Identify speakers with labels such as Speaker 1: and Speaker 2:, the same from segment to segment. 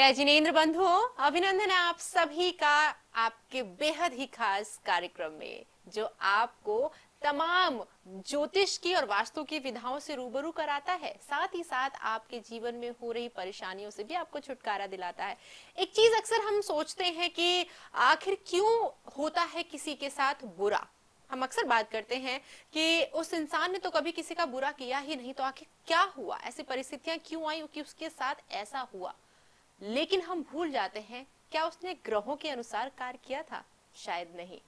Speaker 1: जय जिनेन्द्र बंधु अभिनंदन आप सभी का आपके बेहद ही खास कार्यक्रम में जो आपको तमाम ज्योतिष की और वास्तु की विधाओं से रूबरू कराता है साथ ही साथ आपके जीवन में हो रही परेशानियों से भी आपको छुटकारा दिलाता है एक चीज अक्सर हम सोचते हैं कि आखिर क्यों होता है किसी के साथ बुरा हम अक्सर बात करते हैं कि उस इंसान ने तो कभी किसी का बुरा किया ही नहीं तो आखिर क्या हुआ ऐसी परिस्थितियां क्यों आई कि उसके साथ ऐसा हुआ लेकिन हम भूल जाते हैं क्या उसने ग्रहों के अनुसार कार्य किया था शायद नहीं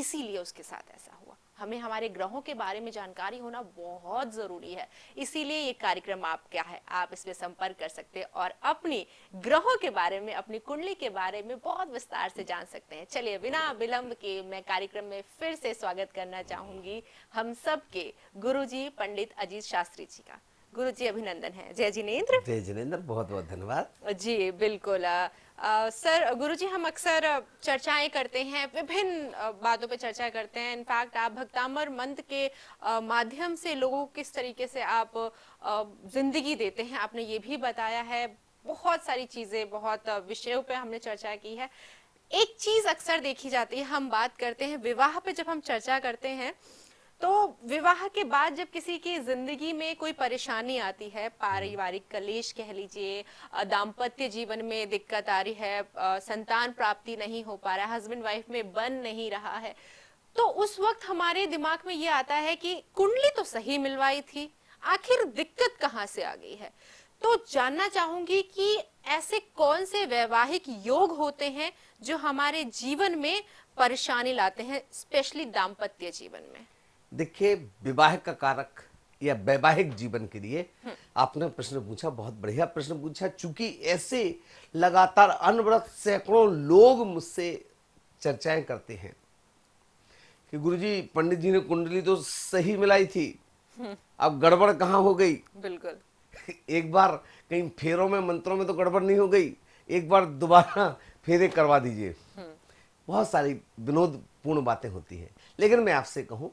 Speaker 1: इसीलिए उसके साथ ऐसा हुआ हमें हमारे ग्रहों के बारे में जानकारी होना बहुत जरूरी है इसीलिए ये कार्यक्रम आप क्या है आप इसमें संपर्क कर सकते हैं और अपनी ग्रहों के बारे में अपनी कुंडली के बारे में बहुत विस्तार से जान सकते हैं चलिए बिना विलंब के मैं कार्यक्रम में फिर से स्वागत करना चाहूंगी हम सब के गुरु जी पंडित अजीत शास्त्री जी का गुरु जी अभिनंदन है जय जिनेन्द्र
Speaker 2: जय जिनेन्द्र बहुत बहुत धन्यवाद
Speaker 1: जी बिल्कुल सर गुरु जी हम अक्सर चर्चाएं करते हैं विभिन्न बातों पे चर्चा करते हैं इनफैक्ट आप भक्तामर मंत्र के माध्यम से लोगों को किस तरीके से आप जिंदगी देते हैं आपने ये भी बताया है बहुत सारी चीजें बहुत विषयों पे हमने चर्चा की है एक चीज अक्सर देखी जाती है हम बात करते हैं विवाह पे जब हम चर्चा करते हैं तो विवाह के बाद जब किसी की जिंदगी में कोई परेशानी आती है पारिवारिक कलेश कह लीजिए दाम्पत्य जीवन में दिक्कत आ रही है संतान प्राप्ति नहीं हो पा रहा है हस्बैंड वाइफ में बन नहीं रहा है तो उस वक्त हमारे दिमाग में ये आता है कि कुंडली तो सही मिलवाई थी आखिर दिक्कत कहाँ से आ गई है तो जानना चाहूंगी कि ऐसे कौन से वैवाहिक योग होते हैं जो हमारे जीवन में परेशानी लाते हैं स्पेशली दाम्पत्य जीवन में
Speaker 2: देखिए विवाह का कारक या वैवाहिक जीवन के लिए आपने प्रश्न पूछा बहुत बढ़िया प्रश्न पूछा चूंकि ऐसे लगातार अनवरत सैकड़ों लोग मुझसे चर्चाएं करते हैं कि गुरुजी पंडित जी ने कुंडली तो सही मिलाई थी अब गड़बड़ कहाँ हो गई बिल्कुल एक बार कहीं फेरों में मंत्रों में तो गड़बड़ नहीं हो गई एक बार दोबारा फेरे करवा दीजिए हम्म। बहुत सारी विनोदपूर्ण बातें होती है लेकिन मैं आपसे कहूँ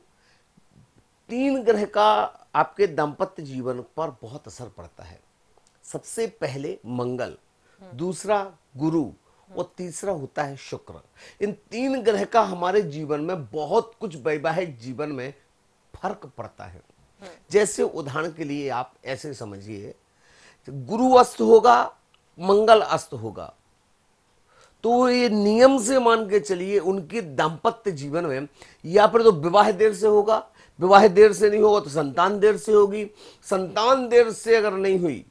Speaker 2: तीन ग्रह का आपके दाम्पत्य जीवन पर बहुत असर पड़ता है सबसे पहले मंगल दूसरा गुरु और तीसरा होता है शुक्र इन तीन ग्रह का हमारे जीवन में बहुत कुछ वैवाहिक जीवन में फर्क पड़ता है जैसे उदाहरण के लिए आप ऐसे समझिए गुरु अस्त होगा मंगल अस्त होगा तो ये नियम से मान के चलिए उनके दाम्पत्य जीवन में या फिर तो विवाह देर से होगा विवाह देर से नहीं होगा तो संतान देर से होगी संतान देर से अगर नहीं हुई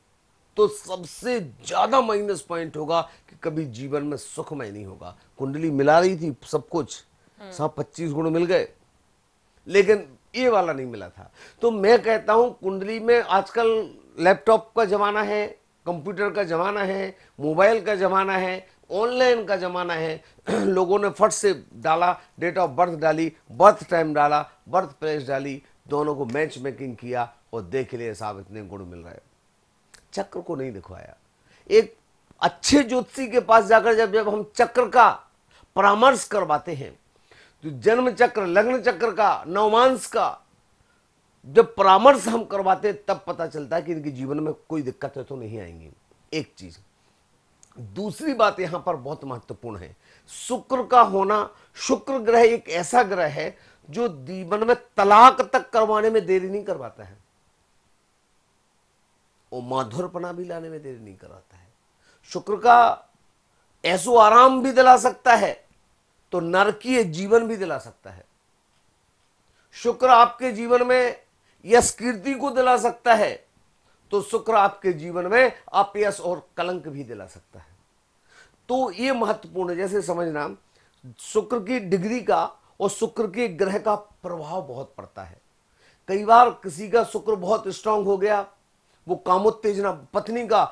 Speaker 2: तो सबसे ज्यादा माइनस पॉइंट होगा कि कभी जीवन में सुखमय नहीं होगा कुंडली मिला रही थी सब कुछ हम्म। सब पच्चीस गुण मिल गए लेकिन ये वाला नहीं मिला था तो मैं कहता हूं कुंडली में आजकल लैपटॉप का जमाना है कंप्यूटर का जमाना है मोबाइल का जमाना है ऑनलाइन का ज़माना है लोगों ने फट से डाला डेट ऑफ बर्थ डाली बर्थ टाइम डाला बर्थ प्लेस डाली दोनों को मैच मेकिंग किया और देख लिए साहब इतने गुण मिल रहे चक्र को नहीं दिखवाया एक अच्छे ज्योतिषी के पास जाकर जब जब हम चक्र का परामर्श करवाते हैं तो जन्म चक्र लग्न चक्र का नवमांश का जब परामर्श हम करवाते तब पता चलता है कि इनके जीवन में कोई दिक्कतें तो नहीं आएंगी एक चीज़ दूसरी बात यहां पर बहुत महत्वपूर्ण है शुक्र का होना शुक्र ग्रह एक ऐसा ग्रह है जो जीवन में तलाक तक करवाने में देरी नहीं करवाता है वो माधुरपना भी लाने में देरी नहीं करवाता है शुक्र का ऐसो आराम भी दिला सकता है तो नरकीय जीवन भी दिला सकता है शुक्र आपके जीवन में यश कीर्ति को दिला सकता है तो शुक्र आपके जीवन में आप यश और कलंक भी दिला सकता है तो ये महत्वपूर्ण है जैसे समझना शुक्र की डिग्री का और शुक्र के ग्रह का प्रभाव बहुत पड़ता है कई बार किसी का शुक्र बहुत स्ट्रांग हो गया वो कामोत्तेजना पत्नी का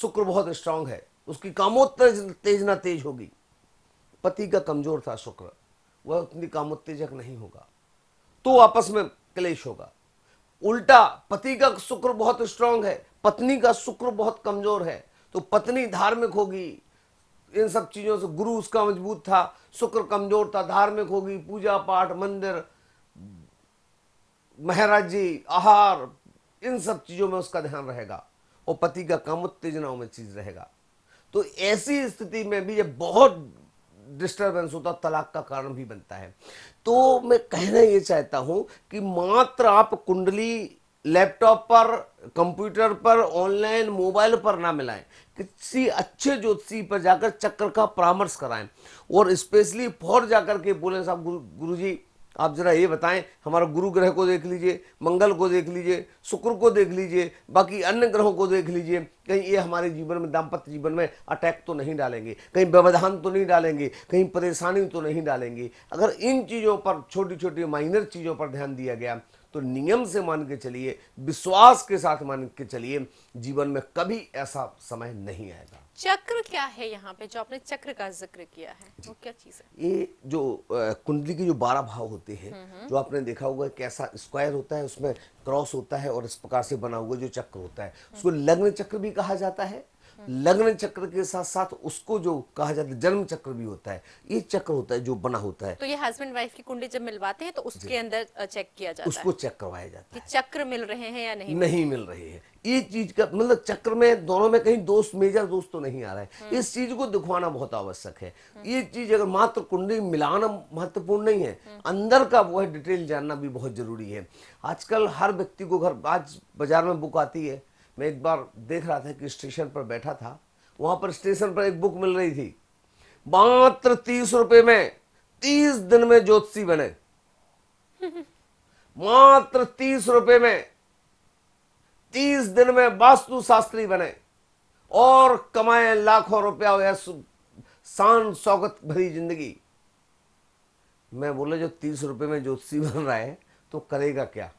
Speaker 2: शुक्र बहुत स्ट्रांग है उसकी कामोत्तेजना तेज होगी पति का कमजोर था शुक्र वह उतनी कामोत्तेजक नहीं होगा तो आपस में क्लेश होगा उल्टा पति का शुक्र बहुत स्ट्रांग है पत्नी का शुक्र बहुत कमजोर है तो पत्नी धार्मिक होगी इन सब चीज़ों से गुरु उसका मजबूत था शुक्र कमज़ोर था धार्मिक होगी पूजा पाठ मंदिर महाराज जी आहार इन सब चीज़ों में उसका ध्यान रहेगा और पति का काम उत्तेजनाओं में चीज़ रहेगा तो ऐसी स्थिति में भी ये बहुत डिस्टर्बेंस होता तलाक का कारण भी बनता है तो मैं कहना ये चाहता हूँ कि मात्र आप कुंडली लैपटॉप पर कंप्यूटर पर ऑनलाइन मोबाइल पर ना मिलाएं किसी अच्छे ज्योतिषी पर जाकर चक्र का परामर्श कराएं और स्पेशली फौर जाकर के बोले साहब गुरु गुरु जी आप जरा ये बताएं हमारा गुरु ग्रह को देख लीजिए मंगल को देख लीजिए शुक्र को देख लीजिए बाकी अन्य ग्रहों को देख लीजिए कहीं ये हमारे जीवन में दाम्पत्य जीवन में अटैक तो नहीं डालेंगे कहीं व्यवधान तो नहीं डालेंगे कहीं परेशानी तो नहीं डालेंगे अगर इन चीज़ों पर छोटी छोटी माइनर चीज़ों पर ध्यान दिया गया तो नियम से मान के चलिए विश्वास के साथ मान के चलिए जीवन में कभी ऐसा समय नहीं आएगा
Speaker 1: चक्र क्या है यहाँ पे जो आपने चक्र का जिक्र किया है वो क्या चीज है ये
Speaker 2: जो कुंडली के जो बारह भाव होते हैं हम्म, हम्म। जो आपने देखा होगा कैसा स्क्वायर होता है उसमें क्रॉस होता है और इस प्रकार से बना हुआ जो चक्र होता है हम्म। उसको लग्न चक्र भी कहा जाता है लग्न चक्र के साथ साथ उसको जो कहा जाता है जन्म चक्र भी होता है ये चक्र होता है जो बना होता है
Speaker 1: तो ये हस्बैंड वाइफ की कुंडली जब मिलवाते हैं तो उसके अंदर चेक किया जाता उसको है उसको
Speaker 2: चेक करवाया जाता
Speaker 1: है चक्र मिल रहे हैं या नहीं नहीं
Speaker 2: मिल रहे हैं ये चीज का मतलब चक्र में दोनों में कहीं दोस्त मेजर दोस्त तो नहीं आ रहा है हम्म। इस चीज को दिखवाना बहुत आवश्यक है ये चीज अगर मात्र कुंडली मिलाना महत्वपूर्ण नहीं है हम्म। अंदर का वो है डिटेल जानना भी बहुत जरूरी है आजकल हर व्यक्ति को घर आज बाजार में बुक आती है मैं एक बार देख रहा था कि स्टेशन पर बैठा था वहां पर स्टेशन पर एक बुक मिल रही थी मात्र तीस रुपए में तीस दिन में ज्योतिषी बने मात्र तीस रुपए में तीस दिन में वास्तु शास्त्री बने और कमाए लाखों रुपया शान सौगत भरी जिंदगी मैं बोले जो तीस रुपए में ज्योतिषी बन रहा है तो करेगा क्या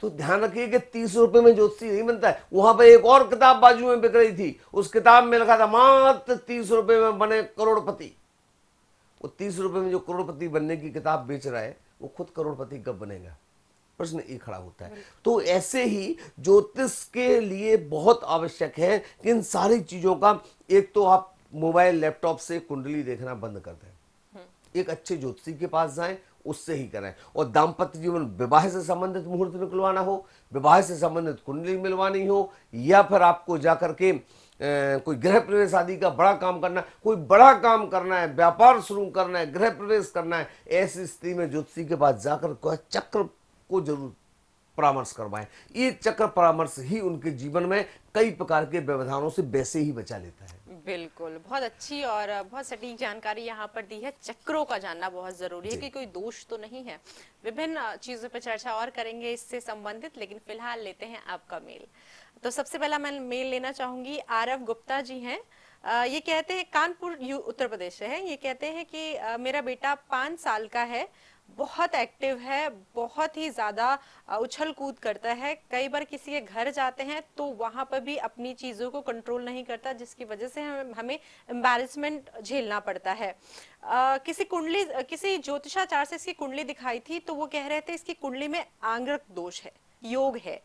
Speaker 2: तो ध्यान रखिए कि तीस रुपए में ज्योतिषी नहीं बनता है वहां पर एक और किताब बाजू में बिक रही थी उस किताब में लिखा था मात्र तीस रुपए में बने करोड़पति वो तीस रुपए में जो करोड़पति बनने की किताब बेच रहा है वो खुद करोड़पति कब बनेगा प्रश्न ये खड़ा होता है तो ऐसे ही ज्योतिष के लिए बहुत आवश्यक है कि इन सारी चीजों का एक तो आप मोबाइल लैपटॉप से कुंडली देखना बंद कर दें हम्म। एक अच्छे ज्योतिषी के पास जाएं उससे ही करें और दाम्पत्य जीवन विवाह से संबंधित मुहूर्त निकलवाना हो विवाह से संबंधित कुंडली मिलवानी हो या फिर आपको जाकर के कोई गृह प्रवेश आदि का बड़ा काम करना है कोई बड़ा काम करना है व्यापार शुरू करना है गृह प्रवेश करना है ऐसी स्थिति में ज्योतिषी के पास जाकर चक्र को जरूर परामर्श करवाएं ये चक्र परामर्श ही उनके जीवन में कई प्रकार के व्यवधानों से वैसे ही बचा लेता
Speaker 1: है बिल्कुल बहुत अच्छी और बहुत सटीक जानकारी यहाँ पर दी है चक्रों का जानना बहुत जरूरी है कि कोई दोष तो नहीं है विभिन्न चीजों पर चर्चा और करेंगे इससे संबंधित लेकिन फिलहाल लेते हैं आपका मेल तो सबसे पहला मैं मेल लेना चाहूंगी आरव गुप्ता जी हैं ये कहते हैं कानपुर उत्तर प्रदेश से है ये कहते हैं कि मेरा बेटा पांच साल का है बहुत एक्टिव है बहुत ही ज़्यादा उछल कूद करता है कई बार किसी के घर जाते हैं तो वहां पर भी अपनी चीज़ों को कंट्रोल नहीं करता जिसकी वजह से हम, हमें एम्बेरसमेंट झेलना पड़ता है आ, किसी कुंडली किसी ज्योतिषाचार से इसकी कुंडली दिखाई थी तो वो कह रहे थे इसकी कुंडली में आंग्रक दोष है योग है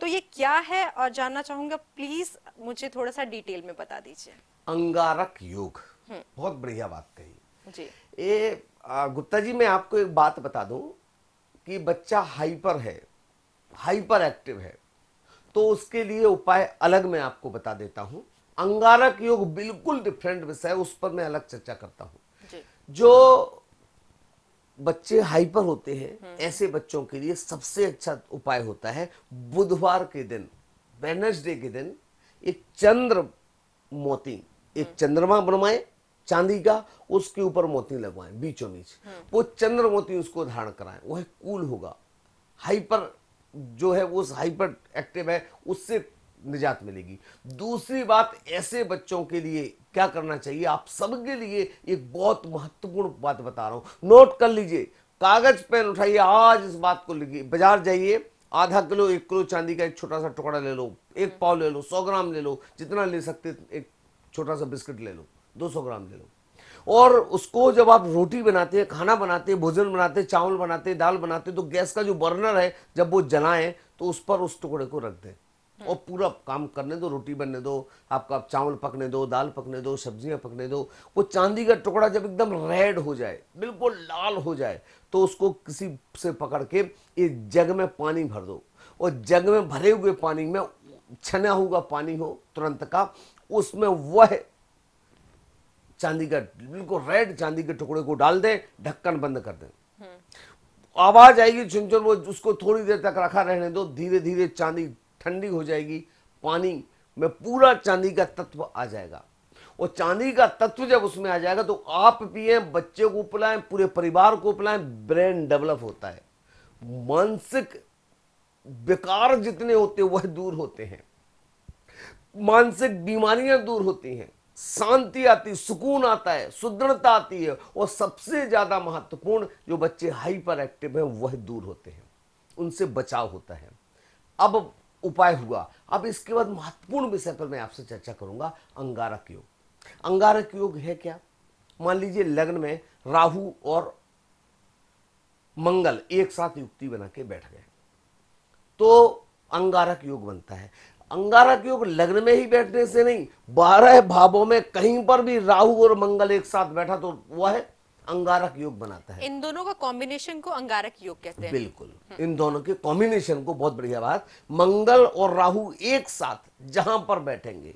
Speaker 1: तो ये क्या है और जानना चाहूंगा प्लीज मुझे थोड़ा सा डिटेल में बता दीजिए
Speaker 2: अंगारक योग हम्म। बहुत बढ़िया बात कही जी ये गुप्ता जी मैं आपको एक बात बता दूं कि बच्चा हाइपर है हाइपर एक्टिव है तो उसके लिए उपाय अलग मैं आपको बता देता हूं अंगारक योग बिल्कुल डिफरेंट विषय उस पर मैं अलग चर्चा करता हूं जो बच्चे हाइपर होते हैं हम्म। ऐसे बच्चों के लिए सबसे अच्छा उपाय होता है बुधवार के दिन वेनसडे के दिन एक चंद्र मोती एक हम्म। चंद्रमा बनवाए चांदी का उसके ऊपर मोती लगवाएं बीचों बीच वो चंद्र मोती उसको धारण कराएं वह कूल होगा हाइपर जो है वो हाइपर एक्टिव है उससे निजात मिलेगी दूसरी बात ऐसे बच्चों के लिए क्या करना चाहिए आप सबके लिए एक बहुत महत्वपूर्ण बात बता रहा हूं नोट कर लीजिए कागज पेन उठाइए आज इस बात को लिखिए बाजार जाइए आधा किलो एक किलो चांदी का एक छोटा सा टुकड़ा ले लो एक पाव ले लो सौ ग्राम ले लो जितना ले सकते एक छोटा सा बिस्किट ले लो 200 ग्राम ले लो और उसको जब आप रोटी बनाते हैं खाना बनाते हैं भोजन बनाते हैं चावल बनाते हैं दाल बनाते हैं तो गैस का जो बर्नर है जब वो जलाएं तो उस पर उस टुकड़े को रख दें हम्म। और पूरा काम करने दो रोटी बनने दो आपका आप चावल पकने दो दाल पकने दो सब्जियां पकने दो वो चांदी का टुकड़ा जब एकदम रेड हो जाए बिल्कुल लाल हो जाए तो उसको किसी से पकड़ के एक जग में पानी भर दो और जग में भरे हुए पानी में छना हुआ पानी हो तुरंत का उसमें वह चांदी का बिल्कुल रेड चांदी के टुकड़े को डाल दें ढक्कन बंद कर दें आवाज आएगी चुन चुन वो उसको थोड़ी देर तक रखा रहने दो धीरे धीरे चांदी ठंडी हो जाएगी पानी में पूरा चांदी का तत्व आ जाएगा और चांदी का तत्व जब उसमें आ जाएगा तो आप पिए बच्चे को पिलाएं पूरे परिवार को पिलाएं ब्रेन डेवलप होता है मानसिक बेकार जितने होते हैं वह दूर होते हैं मानसिक बीमारियां दूर होती हैं शांति आती सुकून आता है सुदृढ़ता आती है और सबसे ज़्यादा महत्वपूर्ण जो बच्चे हाइपर एक्टिव है वह दूर होते हैं उनसे बचाव होता है अब उपाय हुआ अब इसके बाद महत्वपूर्ण विषय पर मैं आपसे चर्चा करूंगा अंगारक योग अंगारक योग है क्या मान लीजिए लग्न में राहु और मंगल एक साथ युक्ति बना के बैठ गए तो अंगारक योग बनता है अंगारा के योग लग्न में ही बैठने से नहीं बारह भावों में कहीं पर भी राहु और मंगल एक साथ बैठा तो वह है अंगारक योग बनाता है
Speaker 1: इन दोनों का कॉम्बिनेशन को अंगारक योग कहते हैं बिल्कुल
Speaker 2: इन दोनों के कॉम्बिनेशन को बहुत बढ़िया बात मंगल और राहु एक साथ जहां पर बैठेंगे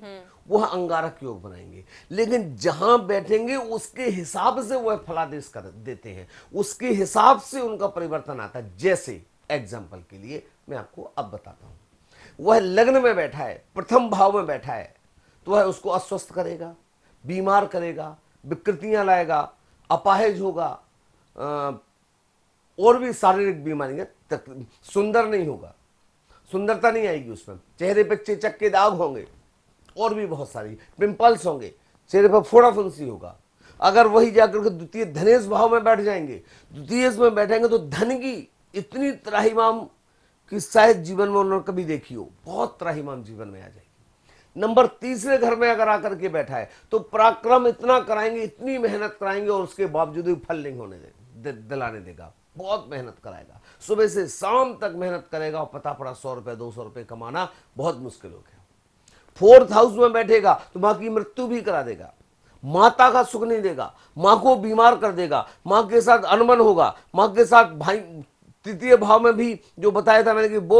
Speaker 2: वह अंगारक योग बनाएंगे लेकिन जहां बैठेंगे उसके हिसाब से वह फलादेश कर देते हैं उसके हिसाब से उनका परिवर्तन आता है जैसे एग्जाम्पल के लिए मैं आपको अब बताता हूँ वह लग्न में बैठा है प्रथम भाव में बैठा है तो वह उसको अस्वस्थ करेगा बीमार करेगा विकृतियां लाएगा अपाहिज होगा और भी शारीरिक बीमारियां सुंदर नहीं होगा सुंदरता नहीं आएगी उसमें चेहरे पर चेचक के दाग होंगे और भी बहुत सारी पिंपल्स होंगे चेहरे पर फोड़ा फुंसी होगा अगर वही जाकर के द्वितीय धनेश भाव में बैठ जाएंगे द्वितीय में बैठेंगे तो धन की इतनी त्राहिमाम कि शायद जीवन में उन्होंने कभी देखी हो बहुत त्राहीमान जीवन में आ जाएगी नंबर तीसरे घर में अगर आकर के बैठा है तो पराक्रम इतना कराएंगे इतनी मेहनत कराएंगे और उसके बावजूद भी फल नहीं होने दे, दिलाने देगा बहुत मेहनत कराएगा सुबह से शाम तक मेहनत करेगा और पता पड़ा सौ रुपये दो सौ रुपये कमाना बहुत मुश्किल हो गया फोर्थ हाउस में बैठेगा तो माँ की मृत्यु भी करा देगा माता का सुख नहीं देगा माँ को बीमार कर देगा माँ के साथ अनबन होगा माँ के साथ भाई तृतीय भाव में भी जो बताया था मैंने कि वो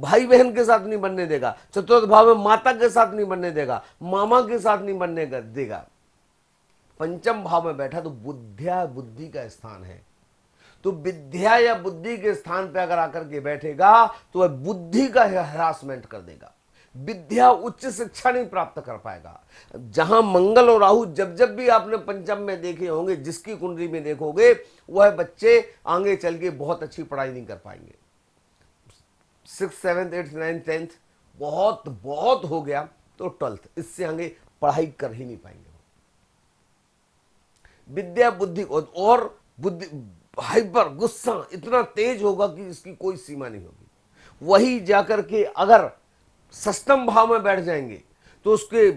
Speaker 2: भाई बहन के साथ नहीं बनने देगा चतुर्थ भाव में माता के साथ नहीं बनने देगा मामा के साथ नहीं बनने देगा पंचम भाव में बैठा तो बुद्धिया बुद्धि का स्थान है तो विद्या या बुद्धि के स्थान पर अगर आकर के बैठेगा तो वह बुद्धि का हरासमेंट कर देगा विद्या उच्च शिक्षा नहीं प्राप्त कर पाएगा जहां मंगल और राहु जब जब भी आपने पंचम में देखे होंगे जिसकी कुंडली में देखोगे वह बच्चे आगे चल के बहुत अच्छी पढ़ाई नहीं कर पाएंगे six seventh eighth ninth tenth बहुत बहुत हो गया तो ट्वेल्थ इससे आगे पढ़ाई कर ही नहीं पाएंगे विद्या बुद्धि और बुद्धि हाइपर गुस्सा इतना तेज होगा कि इसकी कोई सीमा नहीं होगी वही जाकर के अगर सस्तम भाव में बैठ जाएंगे तो उसके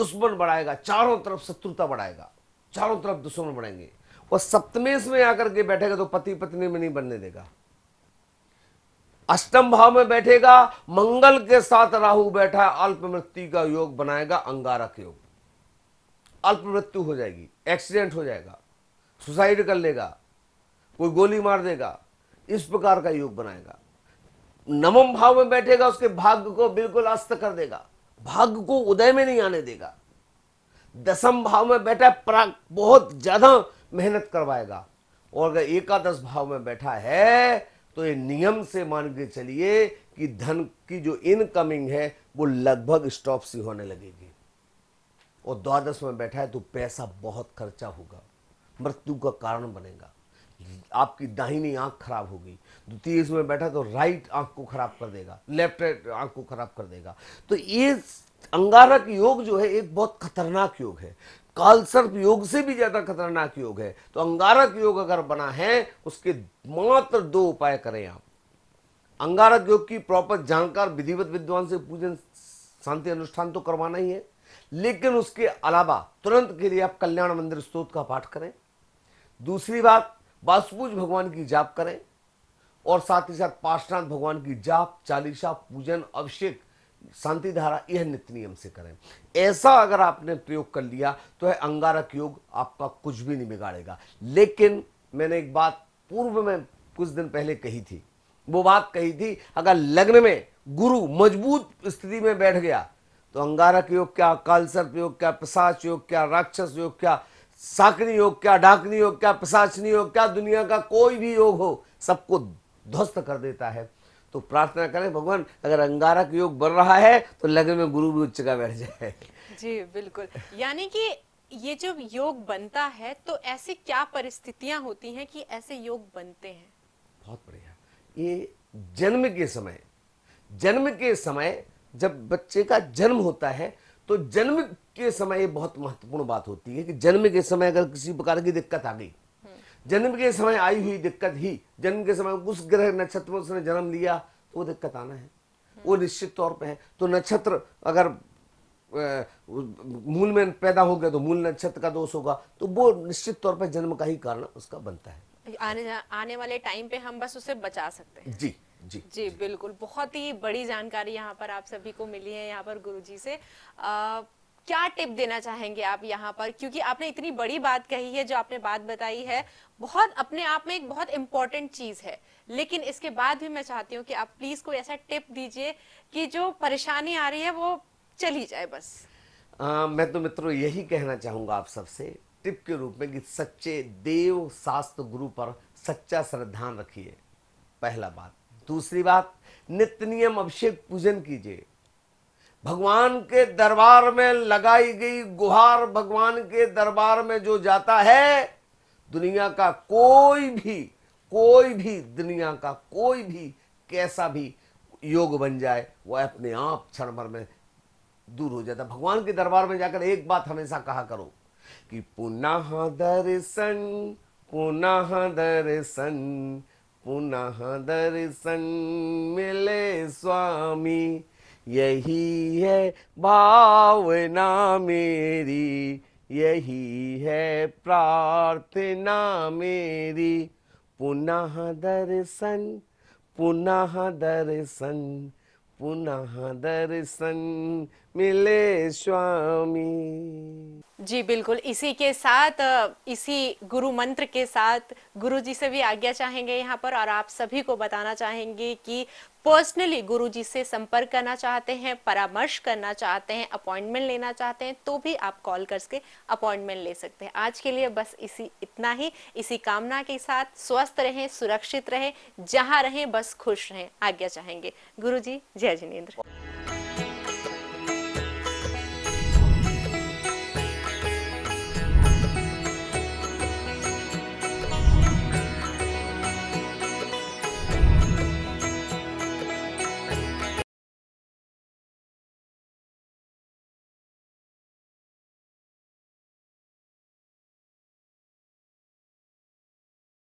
Speaker 2: दुश्मन बढ़ाएगा चारों तरफ शत्रुता बढ़ाएगा चारों तरफ दुश्मन बढ़ेंगे और सप्तमेश में आकर के बैठेगा तो पति पत्नी में नहीं बनने देगा अष्टम भाव में बैठेगा मंगल के साथ राहु बैठा अल्प मृत्यु का योग बनाएगा अंगारक योग अल्प मृत्यु हो जाएगी एक्सीडेंट हो जाएगा सुसाइड कर लेगा कोई गोली मार देगा इस प्रकार का योग बनाएगा नवम भाव में बैठेगा उसके भाग्य को बिल्कुल अस्त कर देगा भाग्य को उदय में नहीं आने देगा दसम भाव में बैठा प्राग बहुत ज्यादा मेहनत करवाएगा और अगर एकादश भाव में बैठा है तो ये नियम से मान के चलिए कि धन की जो इनकमिंग है वो लगभग स्टॉप सी होने लगेगी और द्वादश में बैठा है तो पैसा बहुत खर्चा होगा मृत्यु का कारण बनेगा आपकी दाहिनी आंख खराब हो गई द्वितीय इसमें में बैठा तो राइट आंख को खराब कर देगा लेफ्ट आंख को खराब कर देगा तो ये अंगारक योग जो है एक बहुत खतरनाक योग है कालसर्प योग से भी ज्यादा खतरनाक योग है तो अंगारक योग अगर बना है उसके मात्र दो उपाय करें आप अंगारक योग की प्रॉपर जानकार विधिवत विद्वान से पूजन शांति अनुष्ठान तो करवाना ही है लेकिन उसके अलावा तुरंत के लिए आप कल्याण मंदिर स्त्रोत का पाठ करें दूसरी बात वासुपूज भगवान की जाप करें और साथ ही साथ पार्शनाथ भगवान की जाप चालीसा पूजन अभिषेक शांति धारा यह नित्य नियम से करें ऐसा अगर आपने प्रयोग कर लिया तो है अंगारक योग आपका कुछ भी नहीं बिगाड़ेगा लेकिन मैंने एक बात पूर्व में कुछ दिन पहले कही थी वो बात कही थी अगर लग्न में गुरु मजबूत स्थिति में बैठ गया तो अंगारक योग क्या कालसर्प योग क्या पिशाच योग क्या राक्षस योग क्या साकनी योग क्या डाकनी योग क्या पिशाचनी योग क्या दुनिया का कोई भी योग हो सबको ध्वस्त कर देता है तो प्रार्थना करें भगवान अगर अंगारक योग बन रहा है तो लगन में गुरु भी उच्च का बैठ जाए
Speaker 1: जी बिल्कुल यानी कि ये जब योग बनता है तो ऐसी क्या परिस्थितियां होती हैं कि ऐसे योग बनते हैं
Speaker 2: बहुत बढ़िया ये जन्म के समय जन्म के समय जब बच्चे का जन्म होता है तो जन्म के समय ये बहुत महत्वपूर्ण बात होती है कि जन्म के समय अगर किसी प्रकार की दिक्कत आ गई जन्म के समय आई हुई दिक्कत ही जन्म के समय उस ग्रह नक्षत्र में उसने जन्म लिया तो वो दिक्कत आना है वो निश्चित तौर पे है तो नक्षत्र अगर मूल में पैदा हो गया तो मूल नक्षत्र का दोष होगा तो वो निश्चित तौर पर जन्म का ही कारण उसका बनता
Speaker 1: है आने आने वाले टाइम पे हम बस उसे बचा सकते
Speaker 2: हैं जी जी, जी
Speaker 1: जी बिल्कुल बहुत ही बड़ी जानकारी यहाँ पर आप सभी को मिली है यहाँ पर गुरुजी से आ, क्या टिप देना चाहेंगे आप यहाँ पर क्योंकि आपने इतनी बड़ी बात कही है जो आपने बात बताई है बहुत अपने आप में एक बहुत इम्पोर्टेंट चीज है लेकिन इसके बाद भी मैं चाहती हूँ कि आप प्लीज कोई ऐसा टिप दीजिए कि जो परेशानी आ रही है वो चली जाए बस
Speaker 2: आ, मैं तो मित्रों यही कहना चाहूंगा आप सबसे टिप के रूप में कि सच्चे देव शास्त्र गुरु पर सच्चा श्रद्धान रखिए पहला बात दूसरी बात नित्य नियम अभिषेक पूजन कीजिए भगवान के दरबार में लगाई गई गुहार भगवान के दरबार में जो जाता है दुनिया का कोई भी कोई भी दुनिया का कोई भी कैसा भी योग बन जाए वह अपने आप क्षण भर में दूर हो जाता भगवान के दरबार में जाकर एक बात हमेशा कहा करो कि पुनः दर्शन पुनः दर्शन पुनः दर्शन मिले स्वामी यही है भावना मेरी यही है प्रार्थना मेरी पुनः दर्शन पुनः दर्शन पुनः दर्शन मिले स्वामी
Speaker 1: जी बिल्कुल इसी के साथ इसी गुरु मंत्र के साथ गुरु जी से भी आज्ञा चाहेंगे यहाँ पर और आप सभी को बताना चाहेंगे कि पर्सनली गुरु जी से संपर्क करना चाहते हैं परामर्श करना चाहते हैं अपॉइंटमेंट लेना चाहते हैं तो भी आप कॉल करके अपॉइंटमेंट ले सकते हैं आज के लिए बस इसी इतना ही इसी कामना के साथ स्वस्थ रहें सुरक्षित रहें जहाँ रहें बस खुश रहें आज्ञा चाहेंगे गुरु जी जय जिनेन्द्र